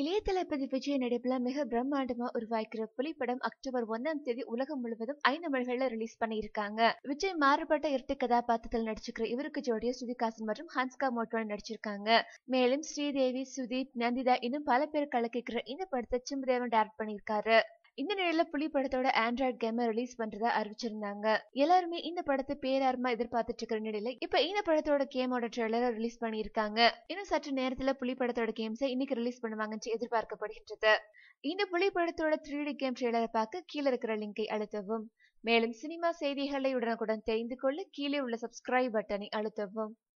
இளைய தளபதி விஜய் நடிப்புல மிக பிரம்மாண்டமா உருவாக்கிற புலிப்படம் அக்டோபர் ஒன்னாம் தேதி உலகம் முழுவதும் ஐந்து மொழிகள்ல ரிலீஸ் பண்ணியிருக்காங்க விஜய் மாறுபட்ட இரட்டை கதாபாத்திரத்தில் நடிச்சிருக்கிற இவருக்கு ஜோடியா சுதிகாசன் மற்றும் ஹன்ஸ்கா மோட்டோன் நடிச்சிருக்காங்க மேலும் ஸ்ரீதேவி சுதீப் நந்திதா இன்னும் பல பேர் கலக்கிக்கிற இந்த படத்தை சிம்புதேவன் டைரக்ட் பண்ணியிருக்காரு இந்த நிலையில புலி படத்தோட ஆண்ட்ராய்ட் கேமரா ரிலீஸ் பண்றதா அறிவிச்சிருந்தாங்க எல்லாருமே இந்த படத்தை பேரார்மா எதிர்பார்த்துட்டு இருக்கிற நிலையில இப்ப இந்த படத்தோட கேமோட ட்ரெய்லரை ரிலீஸ் பண்ணியிருக்காங்க இன்னும் சற்று நேரத்துல புலி படத்தோட கேம்ஸை இன்னைக்கு ரிலீஸ் பண்ணுவாங்கன்னு எதிர்பார்க்கப்படுகின்றது இந்த புலி படத்தோட த்ரீ டி கேம் ட்ரெய்லரை பார்க்க கீழே இருக்கிற லிங்கை அழுத்தவும் மேலும் சினிமா செய்திகளை உடனுக்குடன் தெரிந்து கொள்ள கீழே உள்ள சப்ஸ்கிரைப் பட்டனை அழுத்தவும்